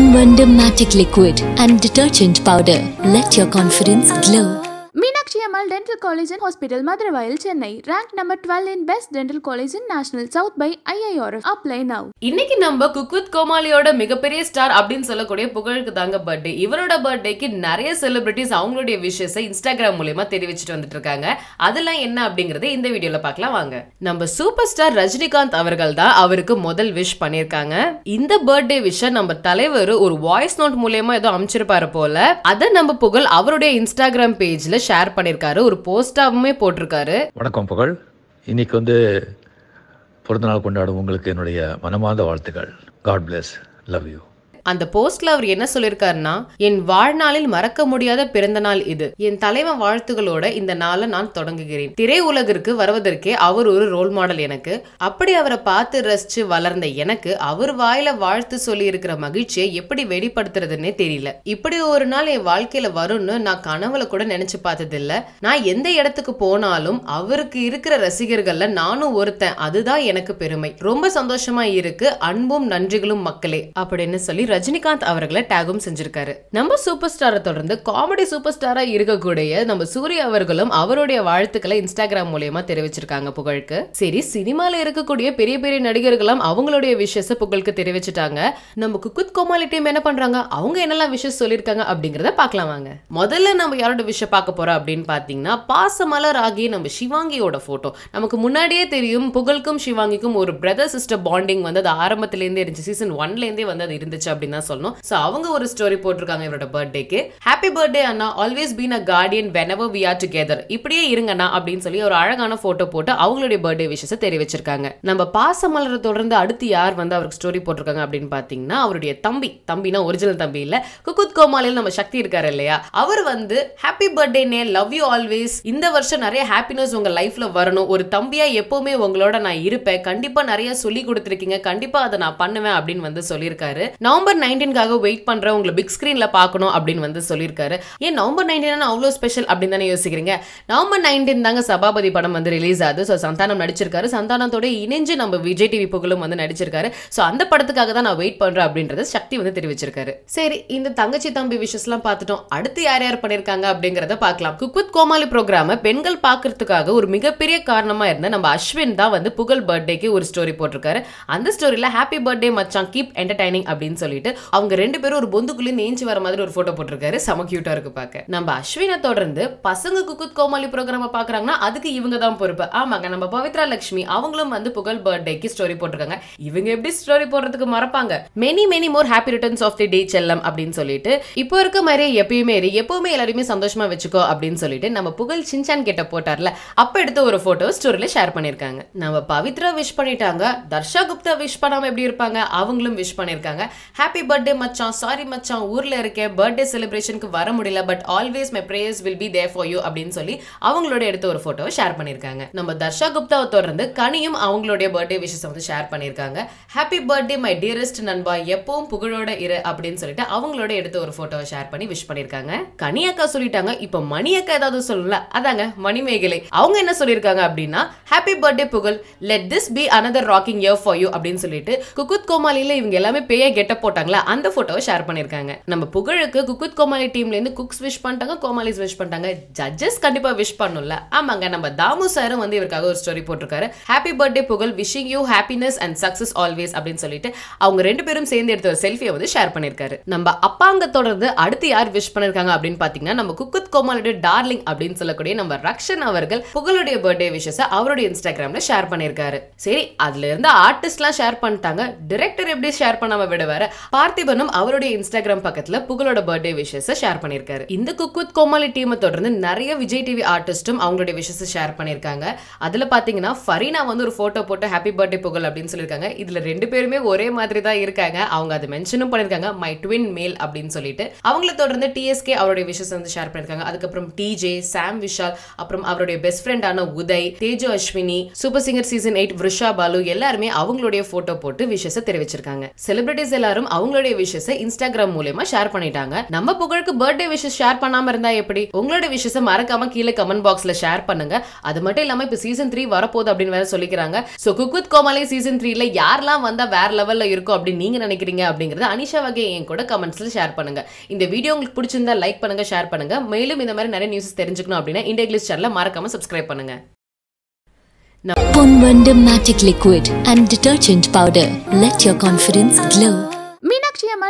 One Wonder Magic Liquid and Detergent Powder. Let your confidence glow. Meenakshi Ammal dental college and hospital Maduravoyal Chennai rank number twelve in best dental college in national south by IIRF apply now இன்னைக்கு நம்ம cook with மிகப்பெரிய star அப்படின்னு சொல்லக்கூடிய புகழுக்கு தாங்க birthday இவரோட பர்த்டேக்கு நிறைய செலிபிரிட்டிஸ் அவங்களுடைய விஷயஸை இன்ஸ்டாகிராம் மூலயமா தெரிவிச்சுட்டு வந்துட்டு இருக்காங்க அதெல்லாம் என்ன அப்படிங்கறத இந்த வீடியோல பாக்கலாம் வாங்க நம்ம சூப்பர் ஸ்டார் ரஜினிகாந்த் அவர்கள் தான் அவருக்கு முதல் விஷ் பண்ணிருக்காங்க இந்த பர்த்டே விஷ நம்ம தலைவர் ஒரு வாய்ஸ் நோட் மூலயமா ஏதோ அமைச்சிருப்பாரு போல அதை நம்ம புகழ் அவருடைய இன்ஸ்டாகிராம் பேஜ்ல ஷேர் பண்ணிருக்கோம் பண்ணியிருக்காரு ஒரு போஸ்டாகவுமே போட்டிருக்காரு வணக்கம் புகழ் இன்னைக்கு வந்து பிறந்தநாள் கொண்டாடும் உங்களுக்கு என்னுடைய மனமார்ந்த வாழ்த்துக்கள் காட் பிளஸ் லவ் யூ அந்த போஸ்ட்ல அவர் என்ன சொல்லியிருக்காருன்னா என் வாழ்நாளில் மறக்க முடியாத பிறந்த நாள் இது என் தலைவன் வாழ்த்துகளோட இந்த நாளை நான் தொடங்குகிறேன் திரை உலகிற்கு வருவதற்கே அவர் ஒரு ரோல் மாடல் எனக்கு அப்படி அவரை பார்த்து ரசிச்சு வளர்ந்த எனக்கு அவர் வாயில வாழ்த்து சொல்லி இருக்கிற மகிழ்ச்சியை எப்படி வெளிப்படுத்துறதுன்னே தெரியல இப்படி ஒரு நாள் என் வாழ்க்கையில வரும்னு நான் கனவுல கூட நினைச்சு பார்த்ததில்ல நான் எந்த இடத்துக்கு போனாலும் அவருக்கு இருக்கிற ரசிகர்கள்ல நானும் ஒருத்தன் அதுதான் எனக்கு பெருமை ரொம்ப சந்தோஷமா இருக்கு அன்பும் நன்றிகளும் மக்களே அப்படின்னு சொல்லி ரஜினிகாந்த் அவர்களை டேகும் செஞ்சிருக்காரு நம்ம சூப்பர் ஸ்டாரை தொடர்ந்து காமெடி சூப்பர் ஸ்டாரா இருக்கக்கூடிய நம்ம சூரிய அவர்களும் அவருடைய வாழ்த்துக்களை இன்ஸ்டாகிராம் மூலியமா தெரிவிச்சிருக்காங்க புகழுக்கு சரி சினிமால இருக்கக்கூடிய பெரிய பெரிய நடிகர்களும் அவங்களுடைய விஷயஸ புகழுக்கு தெரிவிச்சிட்டாங்க நம்ம குக்குத் கோமாளி டீம் என்ன பண்றாங்க அவங்க என்னெல்லாம் விஷயம் சொல்லியிருக்காங்க அப்படிங்கறத பாக்கலாம் வாங்க முதல்ல நம்ம யாரோட விஷயம் பார்க்க போறோம் அப்படின்னு பாத்தீங்கன்னா பாசமலர் ஆகி நம்ம சிவாங்கியோட போட்டோ நமக்கு முன்னாடியே தெரியும் புகழுக்கும் சிவாங்கிக்கும் ஒரு பிரதர் சிஸ்டர் பாண்டிங் வந்து அது ஆரம்பத்திலேருந்தே இருந்துச்சு சீசன் ஒன்லேருந்தே வந்து அது இருந்துச்சு அப்படின்னு தான் சொல்லணும் ஸோ அவங்க ஒரு ஸ்டோரி போட்டிருக்காங்க இவரோட பர்த்டேக்கு ஹாப்பி பர்த்டே அண்ணா always been a guardian whenever we are together இப்படியே இருங்கண்ணா அப்படின்னு சொல்லி ஒரு அழகான போட்டோ போட்டு அவங்களுடைய பர்த்டே விஷஸை தெரிவிச்சிருக்காங்க நம்ம பாச மலர தொடர்ந்து அடுத்து யார் வந்து அவருக்கு ஸ்டோரி போட்டிருக்காங்க அப்படின்னு பாத்தீங்கன்னா அவருடைய தம்பி தம்பினா ஒரிஜினல் தம்பி இல்ல குக்குத் கோமாலில் நம்ம சக்தி இருக்காரு இல்லையா அவர் வந்து ஹாப்பி பர்த்டே நே லவ் யூ ஆல்வேஸ் இந்த வருஷம் நிறைய ஹாப்பினஸ் உங்க லைஃப்ல வரணும் ஒரு தம்பியா எப்பவுமே உங்களோட நான் இருப்பேன் கண்டிப்பா நிறைய சொல்லி கொடுத்துருக்கீங்க கண்டிப்பா அதை நான் பண்ணுவேன் அப்படின்னு வந்து சொல்லியிருக்காரு நவம்பர் நவம்பர் நைன்டீன்காக வெயிட் பண்ணுற உங்களை பிக் ஸ்க்ரீனில் பார்க்கணும் அப்படின்னு வந்து சொல்லியிருக்காரு ஏன் நவம்பர் நைன்டீன் அவ்வளோ ஸ்பெஷல் அப்படின்னு தானே யோசிக்கிறீங்க நவம்பர் நைன்டீன் தாங்க சபாபதி படம் வந்து ரிலீஸ் ஆகுது ஸோ சந்தானம் நடிச்சிருக்காரு சந்தானத்தோட இணைஞ்சு நம்ம விஜய் டிவி புகழும் வந்து நடிச்சிருக்காரு ஸோ அந்த படத்துக்காக தான் நான் வெயிட் பண்ணுறேன் அப்படின்றத சக்தி வந்து தெரிவிச்சிருக்காரு சரி இந்த தங்கச்சி தம்பி எல்லாம் பார்த்துட்டோம் அடுத்து யார் யார் பண்ணியிருக்காங்க அப்படிங்கிறத பார்க்கலாம் குக்வித் கோமாளி ப்ரோக்ராம பெண்கள் பார்க்கறதுக்காக ஒரு மிகப்பெரிய காரணமாக இருந்த நம்ம அஸ்வின் தான் வந்து புகழ் பர்த்டேக்கு ஒரு ஸ்டோரி போட்டிருக்காரு அந்த ஸ்டோரியில் ஹாப்பி பர்த்டே மச்சான் கீப் என்டர்டைனிங் அப்படின்னு சொல்லி சொல்லிட்டு அவங்க ரெண்டு பேரும் ஒரு பொந்துக்குள்ளே நேஞ்சு வர மாதிரி ஒரு போட்டோ போட்டிருக்காரு செம கியூட்டா இருக்கு பார்க்க நம்ம அஸ்வினை தொடர்ந்து பசங்க குக்குத் கோமாளி ப்ரோக்ராமை பாக்குறாங்கன்னா அதுக்கு இவங்க தான் பொறுப்பு ஆமாங்க நம்ம பவித்ரா லட்சுமி அவங்களும் வந்து புகழ் பர்த்டேக்கு ஸ்டோரி போட்டிருக்காங்க இவங்க எப்படி ஸ்டோரி போடுறதுக்கு மறப்பாங்க many many more happy returns of the day செல்லம் அப்படின்னு சொல்லிட்டு இப்போ இருக்க மாதிரியே எப்பயுமே எப்பவுமே எல்லாருமே சந்தோஷமா வச்சுக்கோ அப்படின்னு சொல்லிட்டு நம்ம புகழ் சின்சான் கிட்ட போட்டார்ல அப்ப எடுத்த ஒரு போட்டோ ஸ்டோரியில ஷேர் பண்ணிருக்காங்க நம்ம பவித்ரா விஷ் பண்ணிட்டாங்க தர்ஷா குப்தா விஷ் பண்ணாம எப்படி இருப்பாங்க அவங்களும் விஷ் பண்ணிருக்காங்க ஹாப்பி பர்த்டே மச்சான் சாரி மச்சான் ஊரில் இருக்கேன் பர்த்டே செலிப்ரேஷனுக்கு வர முடியல but always my prayers will be there for you அப்படின்னு சொல்லி அவங்களோட எடுத்த ஒரு ஃபோட்டோவை ஷேர் பண்ணியிருக்காங்க நம்ம தர்ஷா குப்தாவை தொடர்ந்து கனியும் அவங்களுடைய பர்த்டே விஷஸ் வந்து ஷேர் பண்ணியிருக்காங்க ஹாப்பி பர்த்டே மை டியரஸ்ட் நண்பா எப்பவும் புகழோட இரு அப்படின்னு சொல்லிட்டு அவங்களோட எடுத்த ஒரு ஃபோட்டோவை ஷேர் பண்ணி விஷ் பண்ணியிருக்காங்க கனி அக்கா சொல்லிட்டாங்க இப்போ மணி அக்கா ஏதாவது சொல்லல அதாங்க மணிமேகலை அவங்க என்ன சொல்லியிருக்காங்க அப்படின்னா happy birthday Pugazh let this be another rocking year for you அப்படின்னு சொல்லிட்டு குக்குத் கோமாலியில் இவங்க எல்லாமே பேய கெட்ட போட்டாங்க போட்டாங்களா அந்த ஃபோட்டோவை ஷேர் பண்ணியிருக்காங்க நம்ம புகழுக்கு குக்குத் கோமாளி டீம்லேருந்து குக்ஸ் விஷ் பண்ணிட்டாங்க கோமாலிஸ் விஷ் பண்ணிட்டாங்க ஜட்ஜஸ் கண்டிப்பாக விஷ் பண்ணும்ல ஆமாங்க நம்ம தாமு சாரும் வந்து இவருக்காக ஒரு ஸ்டோரி போட்டிருக்காரு happy birthday Pugazh wishing you happiness and success always அப்படின்னு சொல்லிட்டு அவங்க ரெண்டு பேரும் சேர்ந்து எடுத்த ஒரு செல்ஃபியை வந்து ஷேர் பண்ணியிருக்காரு நம்ம அப்பாங்க தொடர்ந்து அடுத்து யார் விஷ் பண்ணிருக்காங்க அப்படின்னு பாத்தீங்கன்னா நம்ம குக்குத் கோமாலுடைய டார்லிங் அப்படின்னு சொல்லக்கூடிய நம்ம ரக்ஷன் அவர்கள் புகழுடைய பர்த்டே விஷஸை அவருடைய இன்ஸ்டாகிராம்ல ஷேர் பண்ணியிருக்காரு சரி அதுல இருந்து ஆர்டிஸ்ட்லாம் ஷேர் பண்ணிட்டாங்க டிரெக்டர் எப்படி ஷேர் பண்ணாம விடுவாரு பார்த்திபனும் அவருடைய இன்ஸ்டாகிராம் பக்கத்துல புகழோட பர்த்டே விஷயஸ் ஷேர் பண்ணிருக்காரு இந்த குக் வித் கோமாளி டீமை தொடர்ந்து நிறைய விஜய் டிவி ஆர்டிஸ்டும் அவங்களுடைய விஷயஸ் ஷேர் பண்ணியிருக்காங்க அதுல பாத்தீங்கன்னா ஃபரீனா வந்து ஒரு போட்டோ போட்டு ஹாப்பி பர்த்டே புகழ் அப்படின்னு சொல்லியிருக்காங்க இதுல ரெண்டு பேருமே ஒரே மாதிரி தான் இருக்காங்க அவங்க அதை மென்ஷனும் பண்ணியிருக்காங்க மை ட்வின் மேல் அப்படின்னு சொல்லிட்டு அவங்கள தொடர்ந்து டிஎஸ்கே அவருடைய விஷஸ் வந்து ஷேர் பண்ணியிருக்காங்க அதுக்கப்புறம் டிஜே சாம் விஷால் அப்புறம் அவருடைய பெஸ்ட் ஃப்ரெண்டான Uday Teju Ashwini super singer season eight Vrusha Balu எல்லாருமே அவங்களுடைய போட்டோ போட்டு விஷயத்தை தெரிவிச்சிருக்காங்க செலிபிரிட்டிஸ் எல்லாரும் அவங்களுடைய விஷயஸை இன்ஸ்டாகிராம் மூலயமா ஷேர் பண்ணிட்டாங்க நம்ம புகழுக்கு பர்த்டே விஷஸ் ஷேர் பண்ணாம இருந்தா எப்படி உங்களோட விஷயஸை மறக்காம கீழே கமெண்ட் பாக்ஸ்ல ஷேர் பண்ணுங்க அது மட்டும் இல்லாம இப்ப சீசன் த்ரீ வரப்போகுது அப்படின்னு வேற சொல்லிக்கிறாங்க so cook with Comali season த்ரீல யாரெல்லாம் வந்தா வேற லெவல்ல இருக்கும் அப்படின்னு நீங்க நினைக்கிறீங்க அப்படிங்கறது அனிஷா வகை என் கூட கமெண்ட்ஸ்ல ஷேர் பண்ணுங்க இந்த வீடியோ உங்களுக்கு பிடிச்சிருந்தா லைக் பண்ணுங்க ஷேர் பண்ணுங்க மேலும் இந்த மாதிரி நிறைய நியூஸ் தெரிஞ்சுக்கணும் அப்படின்னா இந்தியா இங்கிலீஷ் சேனல மறக்காம சப்ஸ்கிரைப் பண்ணுங்க Pon wonder magic liquid and detergent powder. Let your confidence glow.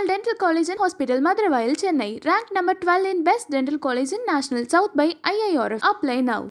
National Dental College and Hospital Madurai, Chennai. Ranked number 12 in Best Dental College in National South by IIRF. Apply now.